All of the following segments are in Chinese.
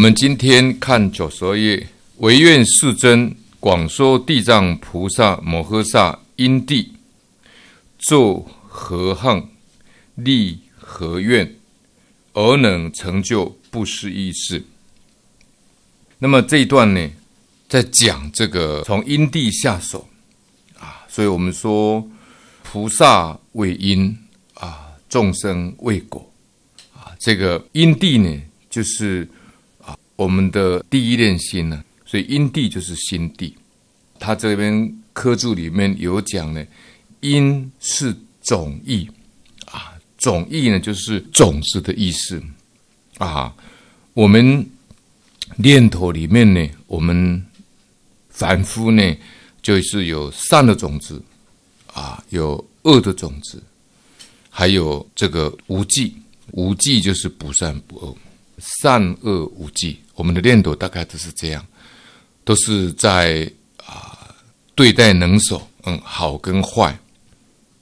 我们今天看九十二页，唯愿世尊广说地藏菩萨摩诃萨因地作何行、立何愿，而能成就不思议事。那么这一段呢，在讲这个从因地下手啊，所以我们说菩萨为因啊，众生为果啊，这个因地呢，就是。我们的第一念心呢？所以因地就是心地。他这边科注里面有讲呢，因是种意啊，种意呢就是种子的意思啊。我们念头里面呢，我们凡夫呢，就是有善的种子啊，有恶的种子，还有这个无忌，无忌就是不善不恶。善恶无忌，我们的念头大概都是这样，都是在啊对待能手，嗯，好跟坏，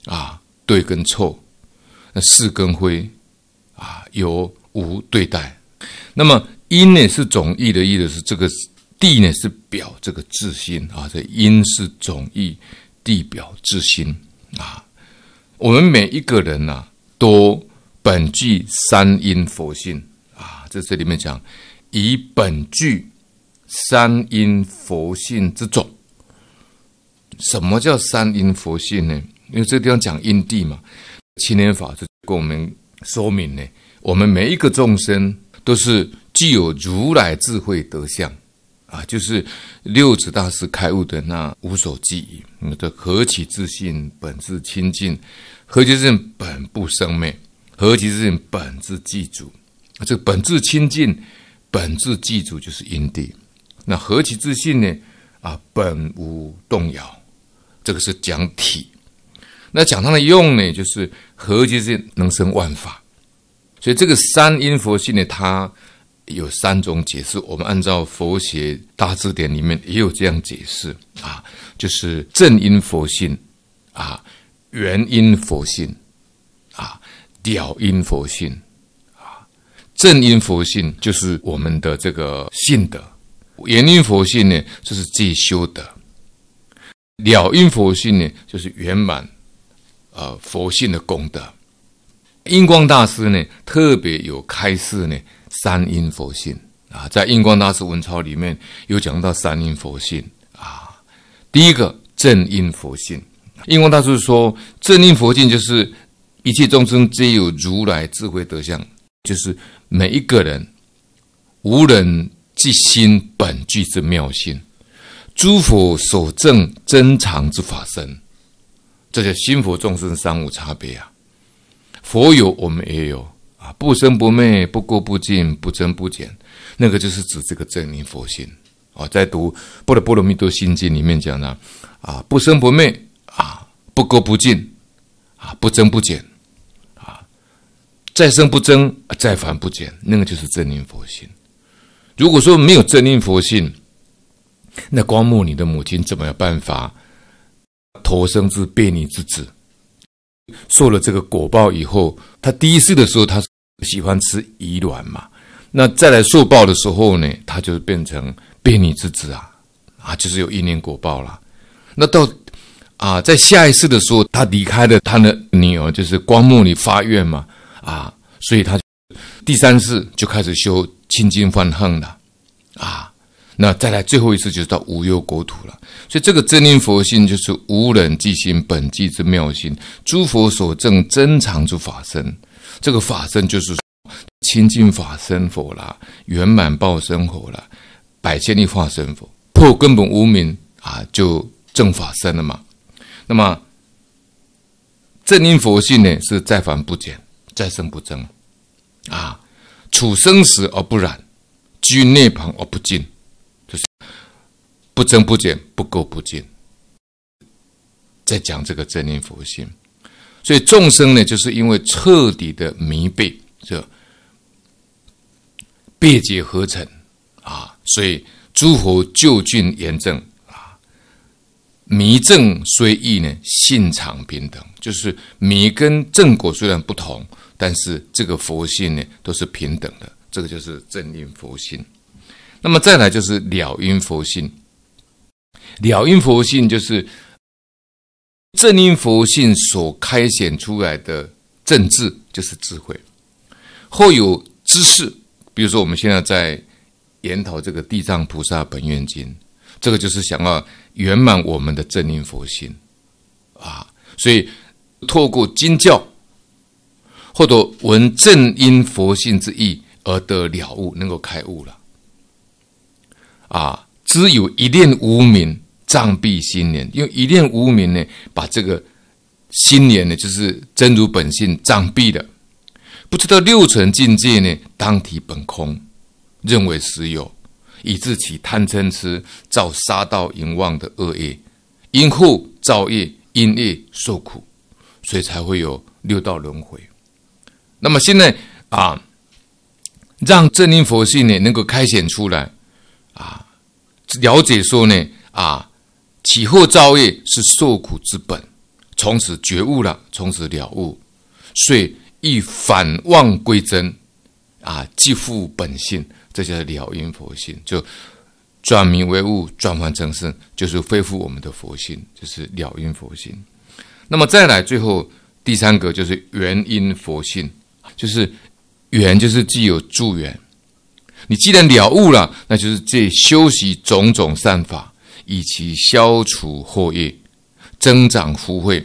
啊，对跟错，那是跟非，啊，有无对待。那么因呢是总义的意思，是这个地呢是表这个自心啊，这因是总义，地表自心啊。我们每一个人呐，都本具三因佛性。这这里面讲以本具三因佛性之种，什么叫三因佛性呢？因为这个地方讲因地嘛，青年法师跟我们说明呢，我们每一个众生都是具有如来智慧德相啊，就是六祖大师开悟的那无所寄，的何其自信，本自清净，何其自信本不生灭，何其自信本自具足。这个本质清净、本质记住就是因地，那何其自信呢？啊，本无动摇，这个是讲体。那讲它的用呢，就是何其是能生万法。所以这个三因佛性呢，它有三种解释。我们按照《佛学大字典》里面也有这样解释啊，就是正因佛性、啊，原因佛性、啊，屌因佛性。正因佛性就是我们的这个性德，言因佛性呢就是自修德，了因佛性呢就是圆满，呃佛性的功德。印光大师呢特别有开示呢三因佛性啊，在印光大师文钞里面有讲到三因佛性啊，第一个正因佛性，印光大师说正因佛性就是一切众生皆有如来智慧德相。就是每一个人，无人即心本具之妙性，诸佛所证真常之法身，这些心佛众生三无差别啊。佛有，我们也有啊。不生不灭，不垢不净，不增不减，那个就是指这个正明佛性啊。在读《波若波罗蜜多心经》里面讲的啊，不生不灭啊，不垢不净啊，不增不减。再生不增，再繁不减，那个就是正念佛性。如果说没有正念佛性，那光目你的母亲怎么有办法？投生至婢女之子，受了这个果报以后，他第一世的时候，他喜欢吃鱼卵嘛？那再来受报的时候呢，他就变成婢女之子啊啊，就是有因力果报了。那到啊，在下一世的时候，他离开了他的女儿，就是光目你发愿嘛。啊，所以他第三次就开始修清净犯恨了，啊，那再来最后一次就是到无忧国土了。所以这个真因佛性就是无人即心本寂之妙性，诸佛所证真常之法身。这个法身就是清净法身佛了，圆满报身佛了，百千亿化身佛破根本无明啊，就证法身了嘛。那么正因佛性呢，是在凡不减。再生不争啊，处生死而不染，居涅盘而不尽，就是不增不减，不垢不净。在讲这个真念佛性，所以众生呢，就是因为彻底的迷背，就背解合成啊，所以诸佛就近严正啊，迷正虽异呢，性常平等，就是迷跟正果虽然不同。但是这个佛性呢，都是平等的，这个就是正因佛性。那么再来就是了因佛性，了因佛性就是正因佛性所开显出来的政治，就是智慧。后有知识，比如说我们现在在研讨这个《地藏菩萨本愿经》，这个就是想要圆满我们的正因佛性啊。所以透过经教。或者闻正因佛性之意而得了悟，能够开悟了。啊，只有一念无明障蔽心念，因为一念无明呢，把这个心念呢，就是真如本性障蔽的。不知道六尘境界呢，当体本空，认为实有，以致起贪嗔痴，造杀盗淫妄的恶业，因祸造业，因业受苦，所以才会有六道轮回。那么现在啊，让正因佛性呢能够开显出来啊，了解说呢啊，起后造业是受苦之本，从此觉悟了，从此了悟，所以一反忘归真啊，即复本性，这叫了因佛性，就转名为物，转换成圣，就是恢复我们的佛性，就是了因佛性。那么再来最后第三个就是圆因佛性。就是缘，就是既有助缘。你既然了悟了，那就是借修习种种善法，以其消除祸业、增长福慧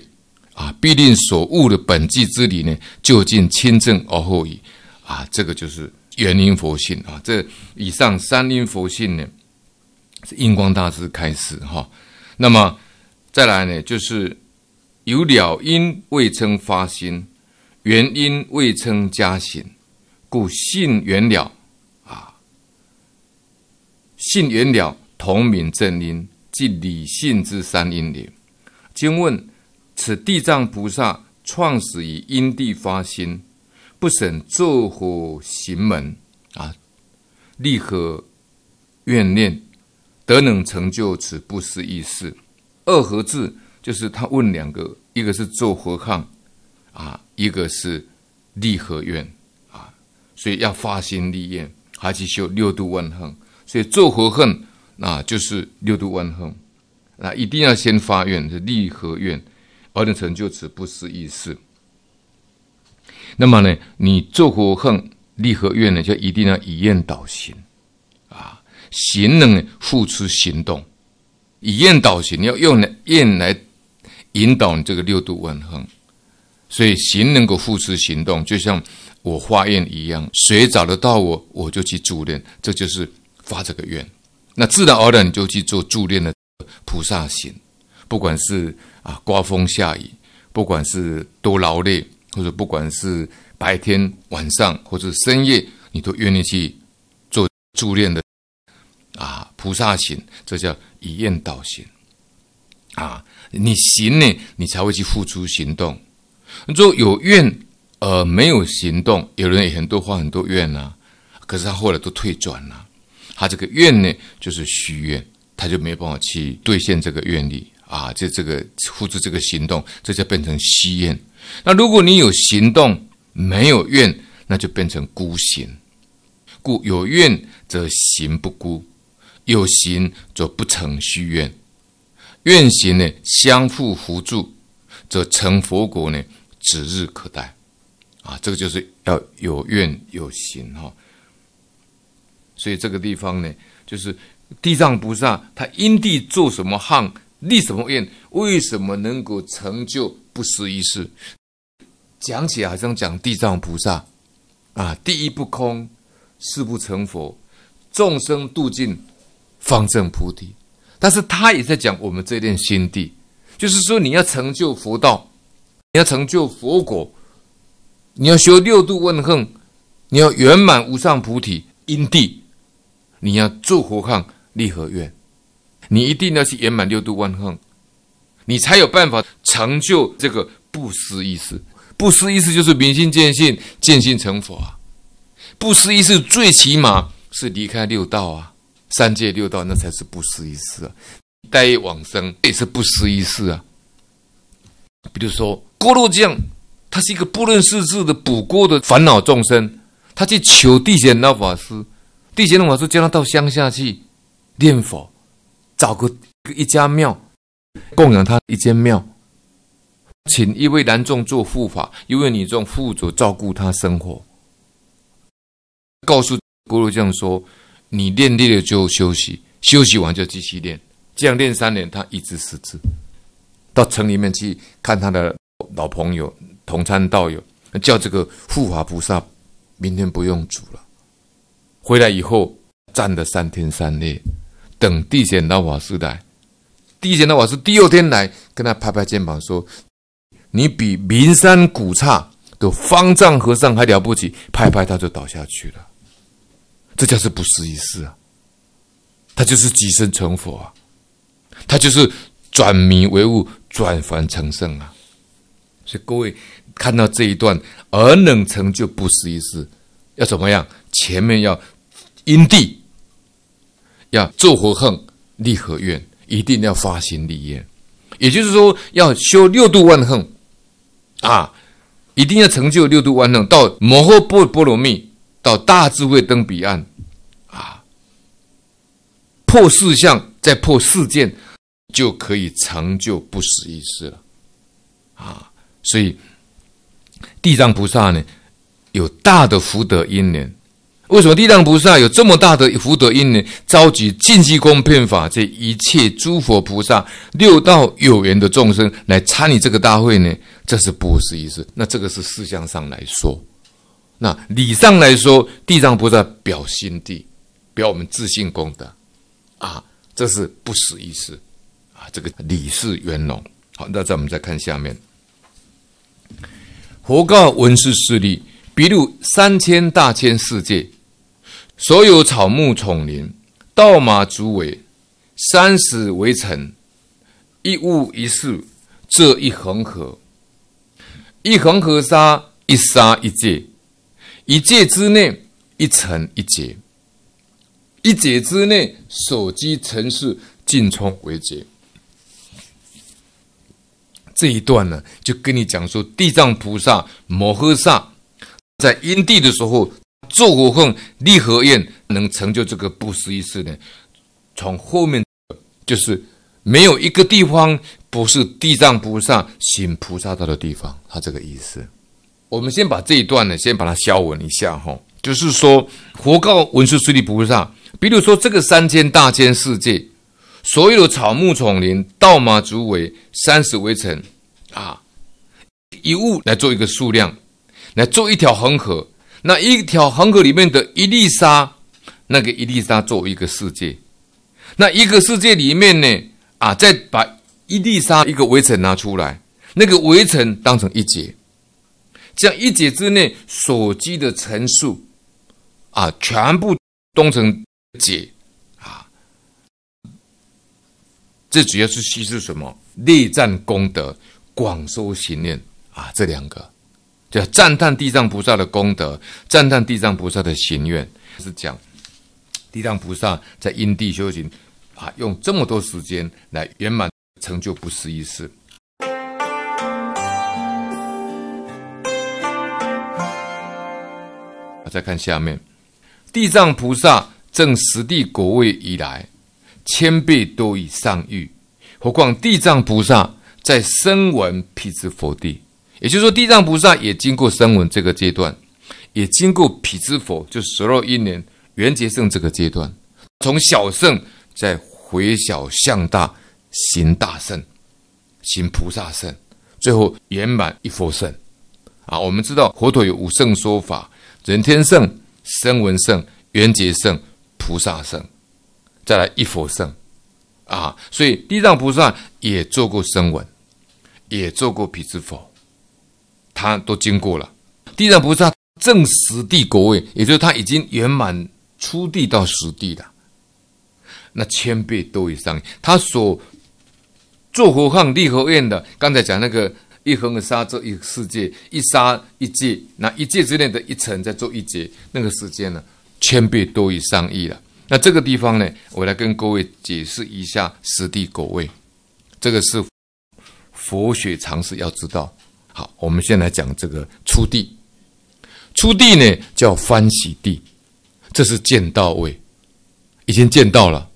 啊，必定所悟的本际之理呢，就近亲证而后已啊。这个就是圆音佛性啊。这以上三明佛性呢，是印光大师开始哈。那么再来呢，就是有了因未曾发心。原因未称加行，故信缘了，啊，信缘了，同名正因，即理性之三阴莲。经问此地藏菩萨创始以因地发心，不审作何行门，啊，立何愿念，得能成就此不思议事？二合字？就是他问两个，一个是做何行，啊。一个是立和愿啊，所以要发心立愿，还去修六度万恨，所以做火恨那就是六度万恨，那一定要先发愿是立和愿，而能成就此不思议事。那么呢，你做活恨立和愿呢，就一定要以愿导行啊，行呢付出行动，以愿导行，你要用愿来引导你这个六度万恒。所以行能够付诸行动，就像我发愿一样，谁找得到我，我就去助念，这就是发这个愿。那自然而然你就去做助念的菩萨行，不管是啊刮风下雨，不管是多劳累，或者不管是白天晚上或者深夜，你都愿意去做助念的啊菩萨行，这叫以愿道行啊。你行呢，你才会去付出行动。说有愿，呃，没有行动，有人也很多话很多愿呐，可是他后来都退转了。他这个愿呢，就是虚愿，他就没有办法去兑现这个愿力啊。这这个付出这个行动，这就变成虚愿。那如果你有行动，没有愿，那就变成孤行。故有愿则行不孤，有行则不成虚愿。愿行呢相互扶助，则成佛果呢。指日可待，啊，这个就是要有愿有行哈。所以这个地方呢，就是地藏菩萨他因地做什么行，立什么愿，为什么能够成就不思议事？讲起来好像讲地藏菩萨啊，第一不空，四不成佛，众生度尽方正菩提。但是他也在讲我们这念心地，就是说你要成就佛道。你要成就佛果，你要修六度问恨，你要圆满无上菩提因地，你要住佛抗立和愿，你一定要去圆满六度问恨，你才有办法成就这个不思议事。不思议事就是明心见性，见性成佛啊。不思议事最起码是离开六道啊，三界六道那才是不思议事啊。待往生也是不思议事啊。比如说，锅炉匠他是一个不认识字的补锅的烦恼众生，他去求地贤老法师。地贤老法师叫他到乡下去念佛，找个一家庙供养他一间庙，请一位男众做护法，一位女众护责照顾他生活。告诉锅炉匠说：“你练累了就休息，休息完就继续练，这样练三年，他一直识字。”到城里面去看他的老朋友同参道友，叫这个护法菩萨，明天不用煮了。回来以后站了三天三夜，等地显老法师来。地显老法师第二天来，跟他拍拍肩膀说：“你比名山古刹的方丈和尚还了不起。”拍拍他就倒下去了。这叫是不思议事啊！他就是几生成佛啊！他就是。转迷为悟，转凡成圣啊！所以各位看到这一段，而能成就不是一事，要怎么样？前面要因地，要做和合立合愿，一定要发心立愿，也就是说要修六度万恒啊！一定要成就六度万恒，到摩诃波波罗蜜，到大智慧灯彼岸啊！破四相，再破四见。就可以成就不死一世了，啊！所以地藏菩萨呢，有大的福德因缘。为什么地藏菩萨有这么大的福德因缘，召集净济空遍法这一切诸佛菩萨六道有缘的众生来参与这个大会呢？这是不是一事。那这个是事相上来说，那理上来说，地藏菩萨表心地，表我们自信功德，啊，这是不死一世。这个李氏元龙。好，那再我们再看下面。佛告文士事例，比如三千大千世界，所有草木丛林、道马足苇，三十为尘，一物一事，这一恒河，一恒河沙，一沙一界，一界之内，一层一劫，一劫之内，手机城市尽充为劫。这一段呢，就跟你讲说，地藏菩萨摩诃萨在因地的时候做何奉立何愿，能成就这个不施思议呢？从后面就是没有一个地方不是地藏菩萨行菩萨道的地方，他这个意思。我们先把这一段呢，先把它消文一下哈，就是说佛告文殊师利菩萨，比如说这个三千大千世界。所有草木丛林、稻麻竹苇、三十围城，啊，以物来做一个数量，来做一条恒河。那一条恒河里面的一粒沙，那个一粒沙做一个世界。那一个世界里面呢，啊，再把一粒沙一个围城拿出来，那个围城当成一劫。这样一节之内所积的层数，啊，全部东成劫。这主要是吸收什么？内战功德，广收行愿啊！这两个叫赞叹地藏菩萨的功德，赞叹地藏菩萨的行愿，是讲地藏菩萨在因地修行啊，用这么多时间来圆满成就不思议事。再看下面，地藏菩萨正十地果位以来。千倍都已上欲，何况地藏菩萨在声闻辟支佛地，也就是说，地藏菩萨也经过声闻这个阶段，也经过辟支佛，就十恶一年、缘劫圣这个阶段，从小圣再回小向大，行大圣，行菩萨圣，最后圆满一佛圣。啊，我们知道佛陀有五圣说法：人天圣、声闻圣、缘劫圣、菩萨圣。再来一佛圣，啊！所以地藏菩萨也做过声闻，也做过之佛，他都经过了。地藏菩萨正十地果位，也就是他已经圆满初地到十地了。那千倍多以上。他所做佛号、立佛愿的，刚才讲那个一横杀这一世界，一杀一界，那一界之内的一层再做一劫，那个时间呢，千倍多于上亿了。那这个地方呢，我来跟各位解释一下实地果位，这个是佛学常识，要知道。好，我们先来讲这个初地，初地呢叫翻喜地，这是见到位，已经见到了。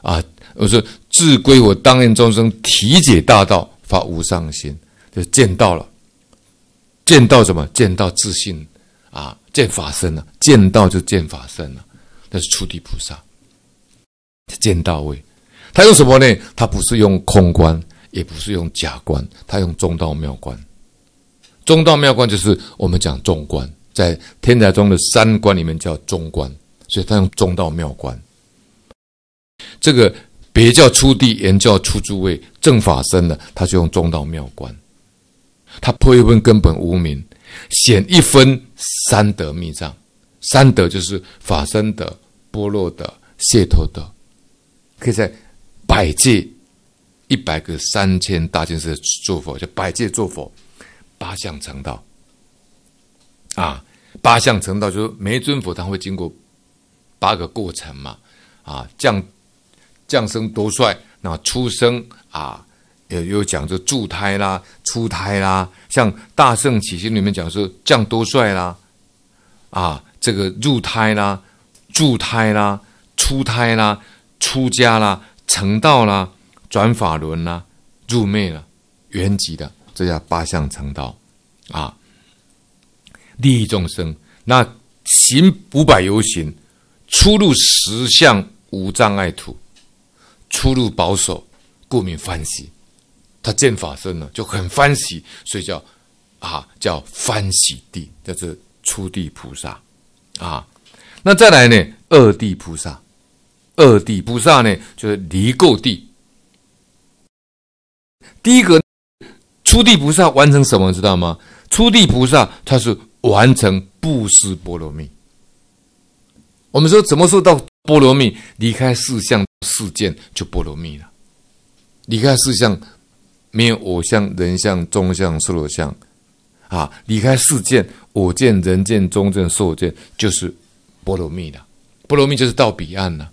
啊，我说自归我当愿众生体解大道，发无上心，就见到了。见到什么？见到自信啊，见法身了，见到就见法身了。这是初地菩萨见到位，他用什么呢？他不是用空观，也不是用假观，他用中道妙观。中道妙观就是我们讲中观，在天台宗的三观里面叫中观，所以他用中道妙观。这个别教初地，言教初诸位正法身的，他就用中道妙观。他破一分根本无名，显一分三德密藏。三德就是法身德。脱落的、泄脱的，可以在百界一百个三千大千世做佛，叫百界做佛。八相成道啊，八相成道就是每一尊佛他会经过八个过程嘛啊，降降生多帅，那出生啊，也有讲就助胎啦、出胎啦，像大圣起心里面讲说降多帅啦，啊，这个入胎啦。住胎啦，出胎啦，出家啦，成道啦，转法轮啦，入灭啦、原籍的，这叫八相成道，啊，利益众生，那行五百游行，出入十相无障碍土，出入保守，故名欢喜，他见法身了，就很欢喜，所以叫啊叫欢喜地，叫做出地菩萨，啊。那再来呢？二地菩萨，二地菩萨呢，就是离垢地。第一个初地菩萨完成什么？知道吗？初地菩萨他是完成布施波罗蜜。我们说怎么说到波罗蜜？离开四相四见就波罗蜜了。离开四相，没有我相、人相、中相、寿者相。啊，离开四见、我见、人见、中见、寿见，就是。波罗蜜的，波罗蜜就是到彼岸了。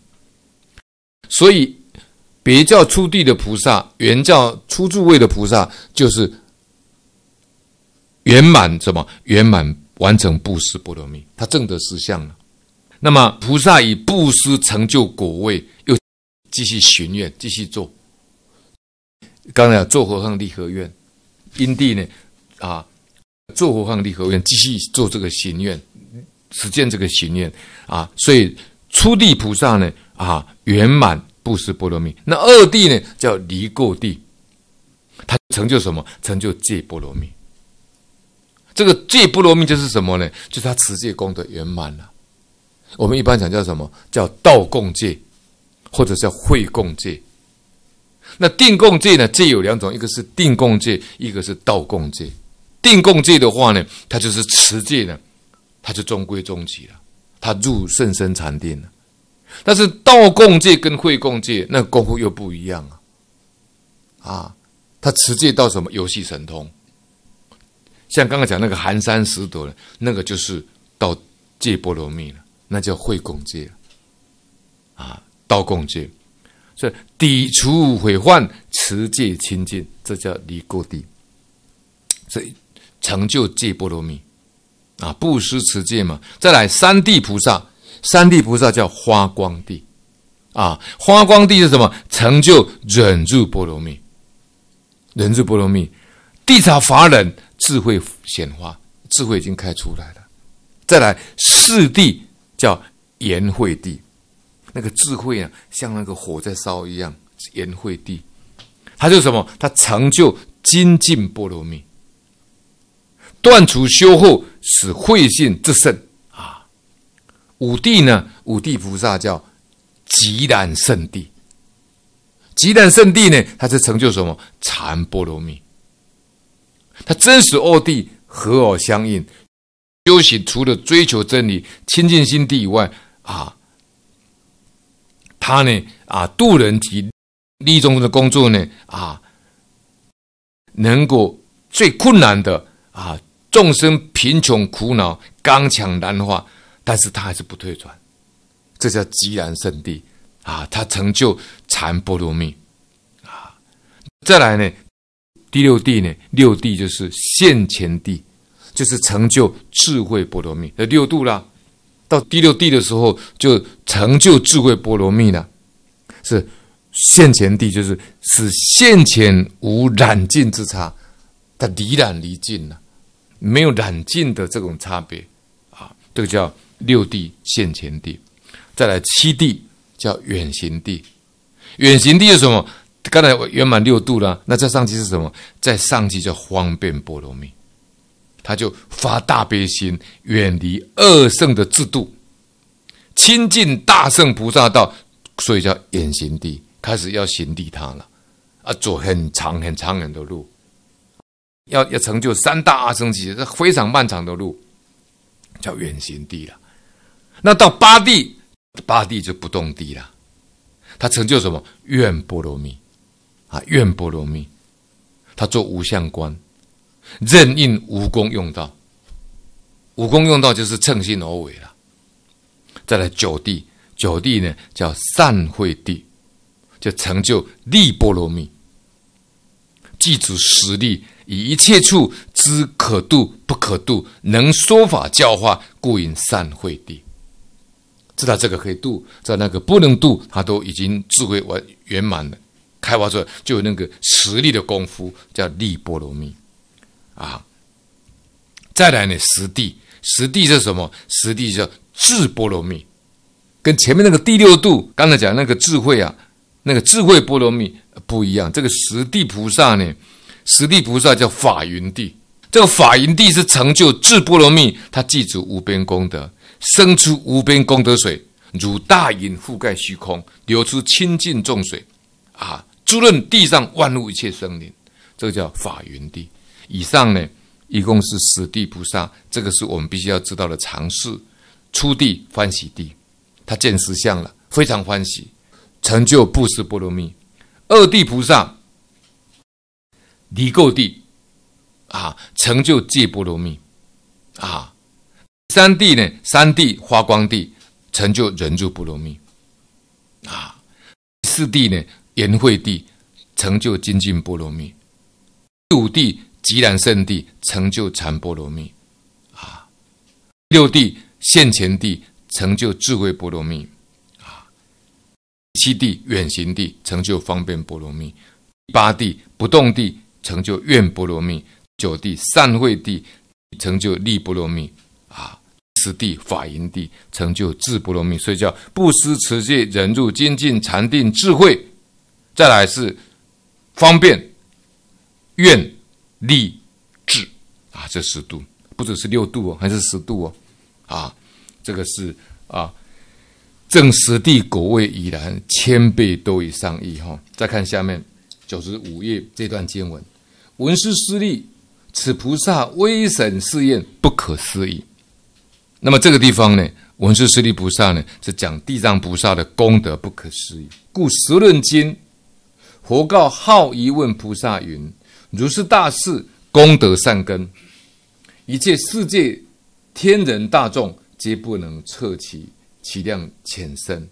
所以别教出地的菩萨，原教出诸位的菩萨，就是圆满什么？圆满完成布施波罗蜜，他正得实相了。那么菩萨以布施成就果位，又继续寻愿，继续做。刚才讲做和尚立何愿？因地呢？啊，做和尚立何愿？继续做这个行愿。实践这个信念啊，所以初地菩萨呢啊，圆满布施波罗蜜。那二地呢叫离垢地，他成就什么？成就戒波罗蜜。这个戒波罗蜜就是什么呢？就是他持戒功德圆满了。我们一般讲叫什么？叫道共戒，或者叫会共戒。那定共戒呢？戒有两种，一个是定共戒，一个是道共戒。定共戒的话呢，它就是持戒的。他就中规中矩了，他入甚深禅定了。但是道共戒跟会共戒，那功夫又不一样啊！啊，他持戒到什么游戏神通？像刚刚讲那个寒山拾得了，那个就是到戒波罗蜜了，那叫会共戒啊，道共戒，所以抵除毁患，持戒清净，这叫离垢地，所以成就戒波罗蜜。啊，布施持戒嘛，再来三地菩萨，三地菩萨叫花光地，啊，花光地是什么？成就忍住波罗蜜，忍住波罗蜜，地藏法忍智慧显化，智慧已经开出来了。再来四地叫延慧地，那个智慧啊，像那个火在烧一样，延慧地，它就是什么？它成就精进波罗蜜，断除修护。使慧性至圣啊！五帝呢？五帝菩萨叫极难圣地。极难圣地呢？他是成就什么？禅波罗蜜。他真实二地和我相应，修行除了追求真理、清净心地以外啊，他呢啊，度人及利众的工作呢啊，能够最困难的啊。众生贫穷苦恼，刚强难化，但是他还是不退转，这叫极然圣地啊！他成就禅波罗蜜啊！再来呢，第六地呢，六地就是现前地，就是成就智慧波罗蜜。第六度啦，到第六地的时候，就成就智慧波罗蜜了。是现前地，就是使现前无染尽之差，他离染离尽了。没有染净的这种差别啊，这个叫六地现前地。再来七地叫远行地。远行地是什么？刚才圆满六度了，那在上期是什么？在上期叫方便波罗蜜，他就发大悲心，远离二圣的制度，亲近大圣菩萨道，所以叫远行地，开始要行利他了，啊，走很长很长很多路。要要成就三大阿僧祇，这非常漫长的路，叫远行地了。那到八地，八地就不动地了。他成就什么？愿波罗蜜啊，愿波罗蜜。他做无相观，任应无功用道。无功用道就是称心而为啦。再来九地，九地呢叫善慧地，就成就利波罗蜜，记住实力。以一切处知可度不可度，能说法教化，故云善会地。知道这个可以度，在那个不能度，他都已经智慧完圆满了。开出来就有那个实力的功夫，叫力波罗蜜啊。再来呢，实地，实地是什么？实地叫智波罗蜜，跟前面那个第六度刚才讲那个智慧啊，那个智慧波罗蜜不一样。这个实地菩萨呢？十地菩萨叫法云地，这个法云地是成就智波罗蜜，他记住无边功德，生出无边功德水，如大云覆盖虚空，流出清净众水，啊，滋润地上万物一切生灵。这个叫法云地。以上呢，一共是十地菩萨，这个是我们必须要知道的常识。初地欢喜地，他见实相了，非常欢喜，成就布施波罗蜜。二地菩萨。离垢地，啊，成就戒波罗蜜，啊，三地呢？三地发光地，成就人住波罗蜜，啊，四地呢？圆慧地，成就精进波罗蜜，五地极然圣地，成就禅波罗蜜，啊，六地现前地，成就智慧波罗蜜，啊，七地远行地，成就方便波罗蜜，八地不动地。成就愿波罗蜜九地善慧地，成就力波罗蜜啊十地法云地，成就智波罗蜜。所以叫不思持戒、忍辱、精进禅定智慧。再来是方便愿力智啊，这十度不只是六度哦，还是十度哦啊，这个是啊正十地果位已然千倍多以上亿哈。再看下面九十五页这段经文。文殊师利，此菩萨威神试验不可思议。那么这个地方呢，文殊师利菩萨呢是讲地藏菩萨的功德不可思议。故十论经，佛告好疑问菩萨云：如是大事功德善根，一切世界天人大众皆不能测其其量浅深。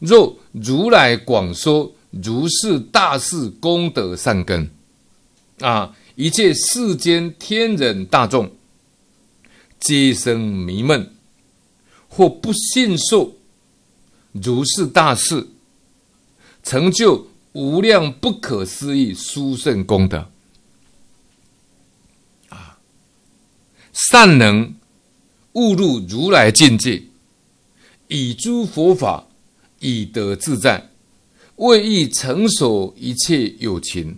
若如来广说如是大事功德善根。啊！一切世间天人大众皆生迷闷，或不信受如是大事，成就无量不可思议殊胜功德。啊！善能误入如来境界，以诸佛法以德自在，为意成熟一切有情。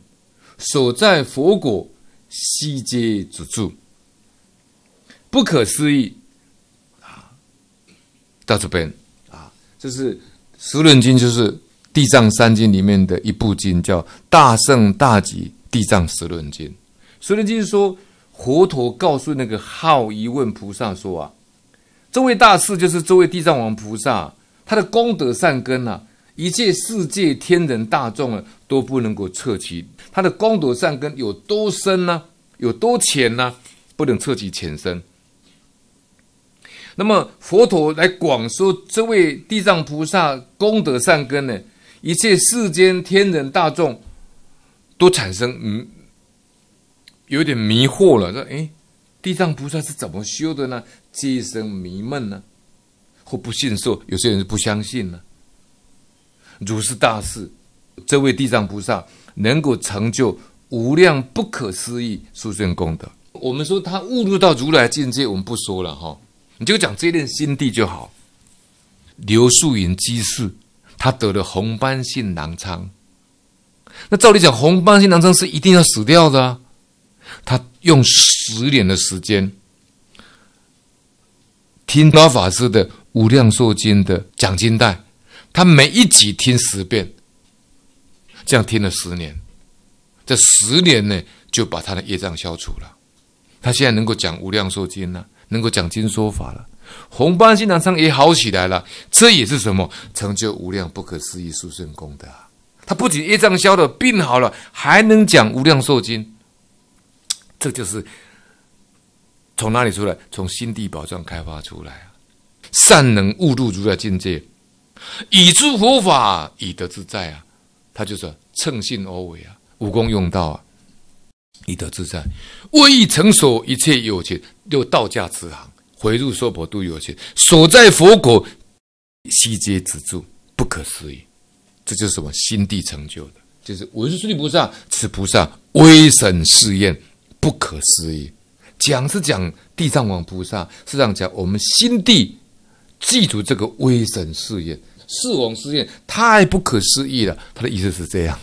所在佛国悉皆止住，不可思议啊！到这边啊，这是《十论经》，就是《地藏三经》里面的一部经，叫《大圣大吉地藏十论经》。《十论经》说，佛陀告诉那个号一问菩萨说啊，这位大士就是这位地藏王菩萨，他的功德善根啊。一切世界天人大众啊，都不能够测其他的功德善根有多深呢？有多浅呢？不能测其浅深。那么佛陀来广说这位地藏菩萨功德善根呢？一切世间天人大众都产生嗯，有点迷惑了。说哎，地藏菩萨是怎么修的呢？这一生迷闷呢？或不信受，有些人是不相信呢。如是大事，这位地藏菩萨能够成就无量不可思议殊胜功德。我们说他误入到如来境界，我们不说了哈，你就讲这念心地就好。刘树云居士，他得了红斑性囊疮，那照理讲，红斑性囊疮是一定要死掉的。他用十年的时间听老法师的《无量寿经》的讲经带。他每一集听十遍，这样听了十年，这十年呢就把他的业障消除了。他现在能够讲无量寿经了，能够讲经说法了，红斑心囊疮也好起来了。这也是什么成就无量不可思议殊胜功德？他不仅业障消了，病好了，还能讲无量寿经，这就是从哪里出来？从心地宝藏开发出来啊！善能悟入如来境界。以诸佛法以德自在啊，他就是乘性而为啊，无功用道啊，以德自在。未已成所一切有情，六道家慈航，回入娑婆度有情，所在佛国悉皆止住，不可思议。这就是我心地成就的，就是我是地菩萨，此菩萨威神誓业不可思议。讲是讲地藏王菩萨，是这样讲我们心地记住这个威神事业。四王事件太不可思议了，他的意思是这样。